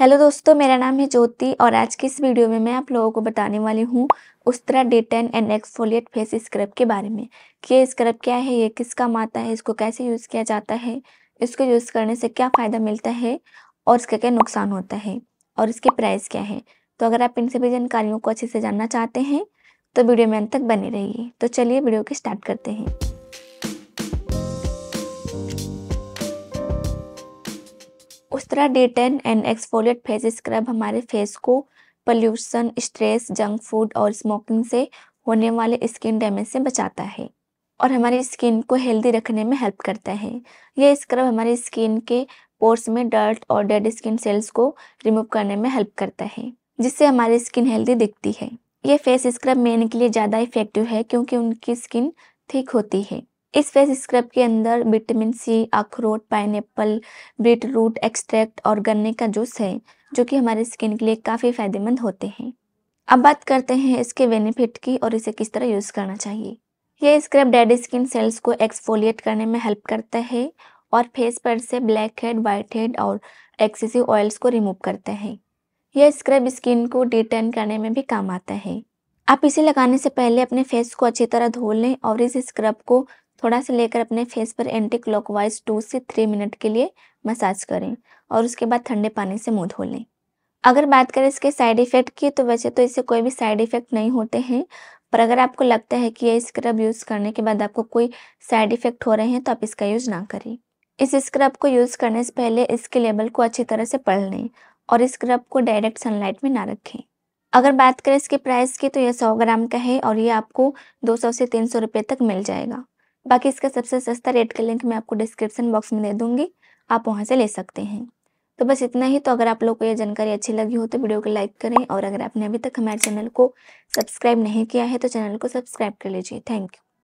hello दोस्तों मेरा नाम है ज्योति और आज की इस वीडियो में मैं आप लोगों को बताने वाली हूँ Ustraa de tan and exfoliate face scrub के बारे में कि ये स्क्रब क्या है ये किस काम आता है इसको कैसे यूज़ किया जाता है इसको यूज़ करने से क्या फ़ायदा मिलता है और इसका क्या नुकसान होता है और इसके प्राइस क्या है तो अगर आप इन सभी जानकारियों को अच्छे से जानना चाहते हैं तो वीडियो में अंत तक बने रहिए तो चलिए वीडियो को स्टार्ट करते हैं उस तरह de tan and exfoliate face scrub हमारे फेस को पल्यूशन स्ट्रेस जंक फूड और स्मोकिंग से होने वाले स्किन डैमेज से बचाता है और हमारी स्किन को हेल्दी रखने में हेल्प करता है यह स्क्रब हमारी स्किन के पोर्स में डर्ट और डेड स्किन सेल्स को रिमूव करने में हेल्प करता है जिससे हमारी स्किन हेल्दी दिखती है ये फेस स्क्रब मेन के लिए ज़्यादा इफेक्टिव है क्योंकि उनकी स्किन ठीक होती है इस फेस स्क्रब के अंदर विटामिन सी अखरोट पाइनएप्पल बीट रूट एक्सट्रैक्ट और गन्ने का जूस है जो कि हमारे स्किन के लिए काफ़ी फायदेमंद होते हैं अब बात करते हैं इसके बेनिफिट की और इसे किस तरह यूज़ करना चाहिए यह स्क्रब डेड स्किन सेल्स को एक्सफोलिएट करने में हेल्प करता है और फेस पर से ब्लैक हेड वाइट हेड और एक्सेसिव ऑयल्स को रिमूव करता है यह स्क्रब स्किन को डिटेन करने में भी काम आता है आप इसे लगाने से पहले अपने फेस को अच्छी तरह धो लें और इस स्क्रब को थोड़ा सा लेकर अपने फेस पर एंटी क्लॉकवाइज टू से थ्री मिनट के लिए मसाज करें और उसके बाद ठंडे पानी से मुंह धो लें अगर बात करें इसके साइड इफ़ेक्ट की तो वैसे तो इससे कोई भी साइड इफ़ेक्ट नहीं होते हैं पर अगर आपको लगता है कि ये स्क्रब यूज़ करने के बाद आपको कोई साइड इफ़ेक्ट हो रहे हैं तो आप इसका यूज़ ना करें इस स्क्रब को यूज़ करने से पहले इसके लेबल को अच्छी तरह से पढ़ लें और स्क्रब को डायरेक्ट सनलाइट में ना रखें अगर बात करें इसके प्राइस की तो यह सौ ग्राम का है और ये आपको दो सौ से तीन सौ रुपये तक मिल जाएगा बाकी इसका सबसे सस्ता रेट का लिंक मैं आपको डिस्क्रिप्शन बॉक्स में दे दूंगी आप वहाँ से ले सकते हैं तो बस इतना ही तो अगर आप लोग को यह जानकारी अच्छी लगी हो तो वीडियो को लाइक करें और अगर आपने अभी तक हमारे चैनल को सब्सक्राइब नहीं किया है तो चैनल को सब्सक्राइब कर लीजिए थैंक यू